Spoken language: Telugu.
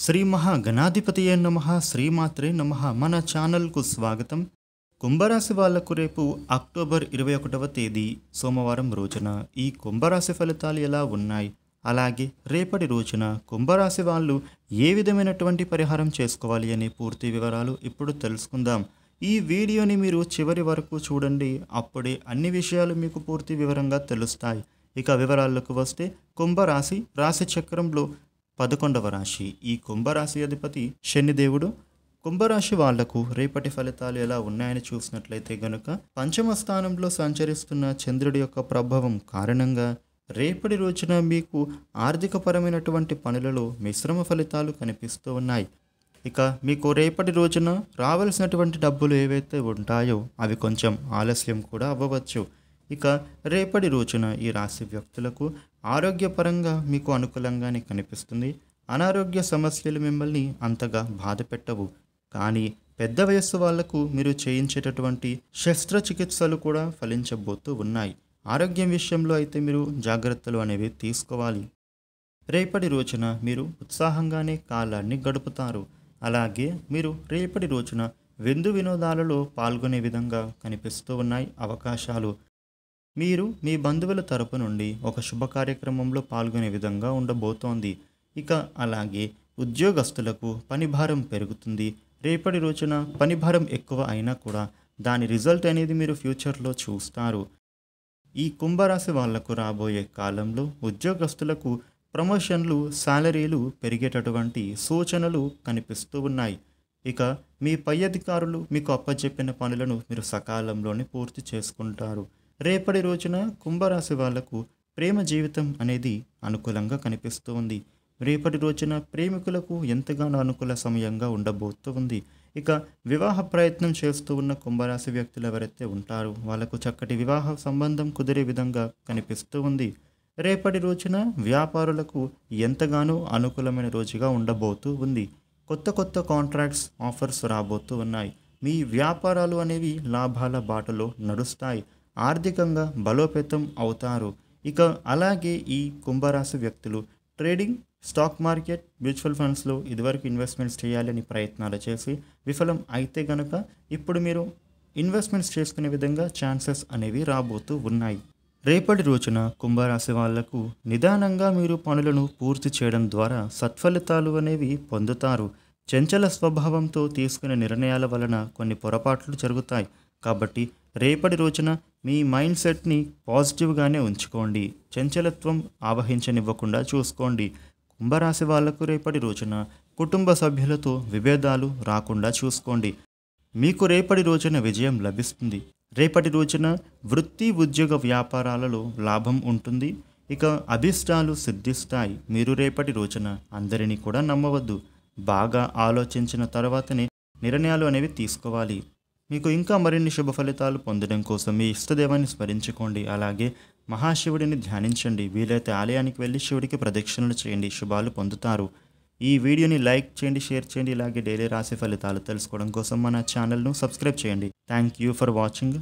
శ్రీ మహా గణాధిపతియే నమ శ్రీమాత్రే నమ మన ఛానల్కు స్వాగతం కుంభరాశి వాళ్లకు రేపు అక్టోబర్ ఇరవై ఒకటవ తేదీ సోమవారం రోజున ఈ కుంభరాశి ఫలితాలు ఎలా ఉన్నాయి అలాగే రేపటి రోజున కుంభరాశి వాళ్ళు ఏ విధమైనటువంటి పరిహారం చేసుకోవాలి అనే పూర్తి వివరాలు ఇప్పుడు తెలుసుకుందాం ఈ వీడియోని మీరు చివరి వరకు చూడండి అప్పుడే అన్ని విషయాలు మీకు పూర్తి వివరంగా తెలుస్తాయి ఇక వివరాల్లోకి వస్తే కుంభరాశి రాశి చక్రంలో పదకొండవ రాశి ఈ కుంభరాశి అధిపతి శనిదేవుడు కుంభరాశి వాళ్లకు రేపటి ఫలితాలు ఎలా ఉన్నాయని చూసినట్లయితే గనుక పంచమ స్థానంలో సంచరిస్తున్న చంద్రుడి యొక్క ప్రభావం కారణంగా రేపటి రోజున మీకు ఆర్థికపరమైనటువంటి పనులలో మిశ్రమ ఫలితాలు కనిపిస్తూ ఉన్నాయి ఇక మీకు రేపటి రోజున రావాల్సినటువంటి డబ్బులు ఏవైతే ఉంటాయో అవి కొంచెం ఆలస్యం కూడా అవ్వవచ్చు ఇక రేపటి రోజున ఈ రాశి వ్యక్తులకు ఆరోగ్యపరంగా మీకు అనుకూలంగానే కనిపిస్తుంది అనారోగ్య సమస్యలు మిమ్మల్ని అంతగా బాధ పెట్టవు కానీ పెద్ద వయస్సు వాళ్లకు మీరు చేయించేటటువంటి శస్త్రచికిత్సలు కూడా ఫలించబోతూ ఉన్నాయి ఆరోగ్యం విషయంలో అయితే మీరు జాగ్రత్తలు అనేవి తీసుకోవాలి రేపటి రోజున మీరు ఉత్సాహంగానే కాలాన్ని గడుపుతారు అలాగే మీరు రేపటి రోజున విందు వినోదాలలో పాల్గొనే విధంగా కనిపిస్తూ ఉన్నాయి అవకాశాలు మీరు మీ బంధువుల తరపు నుండి ఒక శుభ కార్యక్రమంలో పాల్గొనే విధంగా ఉండబోతోంది ఇక అలాగే ఉద్యోగస్తులకు పని భారం పెరుగుతుంది రేపటి రోజున పని భారం ఎక్కువ అయినా కూడా దాని రిజల్ట్ అనేది మీరు ఫ్యూచర్లో చూస్తారు ఈ కుంభరాశి వాళ్లకు రాబోయే కాలంలో ఉద్యోగస్తులకు ప్రమోషన్లు శాలరీలు పెరిగేటటువంటి సూచనలు కనిపిస్తూ ఉన్నాయి ఇక మీ పై అధికారులు మీకు అప్పచెప్పిన పనులను మీరు సకాలంలోనే పూర్తి చేసుకుంటారు రేపటి రోజున కుంభరాశి వాళ్లకు ప్రేమ జీవితం అనేది అనుకూలంగా కనిపిస్తుంది రేపటి రోజున ప్రేమికులకు ఎంతగానో అనుకూల సమయంగా ఉండబోతూ ఉంది ఇక వివాహ ప్రయత్నం చేస్తూ ఉన్న కుంభరాశి వ్యక్తులు ఎవరైతే ఉంటారో వాళ్లకు చక్కటి వివాహ సంబంధం కుదిరే విధంగా కనిపిస్తూ ఉంది రేపటి రోజున వ్యాపారులకు ఎంతగానో అనుకూలమైన రోజుగా ఉండబోతూ ఉంది కొత్త కొత్త కాంట్రాక్ట్స్ ఆఫర్స్ రాబోతూ ఉన్నాయి మీ వ్యాపారాలు అనేవి లాభాల బాటలో నడుస్తాయి ఆర్థికంగా బలోపేతం అవుతారు ఇక అలాగే ఈ కుంభరాశి వ్యక్తులు ట్రేడింగ్ స్టాక్ మార్కెట్ మ్యూచువల్ ఫండ్స్లో ఇదివరకు ఇన్వెస్ట్మెంట్స్ చేయాలని ప్రయత్నాలు చేసి విఫలం అయితే గనక ఇప్పుడు మీరు ఇన్వెస్ట్మెంట్స్ చేసుకునే విధంగా ఛాన్సెస్ అనేవి రాబోతూ ఉన్నాయి రేపటి రోజున కుంభరాశి వాళ్లకు నిదానంగా మీరు పనులను పూర్తి చేయడం ద్వారా సత్ఫలితాలు అనేవి పొందుతారు చంచల స్వభావంతో తీసుకునే నిర్ణయాల వలన కొన్ని పొరపాట్లు జరుగుతాయి కాబట్టి రేపటి రోజున మీ మైండ్ సెట్ని పాజిటివ్గానే ఉంచుకోండి చంచలత్వం ఆవహించనివ్వకుండా చూసుకోండి కుంభరాశి వాళ్లకు రేపటి రోజున కుటుంబ సభ్యులతో విభేదాలు రాకుండా చూసుకోండి మీకు రేపటి రోజున విజయం లభిస్తుంది రేపటి రోజున వృత్తి ఉద్యోగ వ్యాపారాలలో లాభం ఉంటుంది ఇక అభిష్టాలు సిద్ధిస్తాయి మీరు రేపటి రోజున అందరినీ కూడా నమ్మవద్దు బాగా ఆలోచించిన తర్వాతనే నిర్ణయాలు అనేవి తీసుకోవాలి మీకు ఇంకా మరిన్ని శుభ ఫలితాలు పొందడం కోసం మీ ఇష్టదేవాన్ని స్మరించుకోండి అలాగే మహాశివుడిని ధ్యానించండి వీలైతే ఆలయానికి వెళ్ళి శివుడికి ప్రదక్షిణలు చేయండి శుభాలు పొందుతారు ఈ వీడియోని లైక్ చేయండి షేర్ చేయండి ఇలాగే డైలీ రాశి ఫలితాలు తెలుసుకోవడం కోసం మన ఛానల్ను సబ్స్క్రైబ్ చేయండి థ్యాంక్ యూ ఫర్ వాచింగ్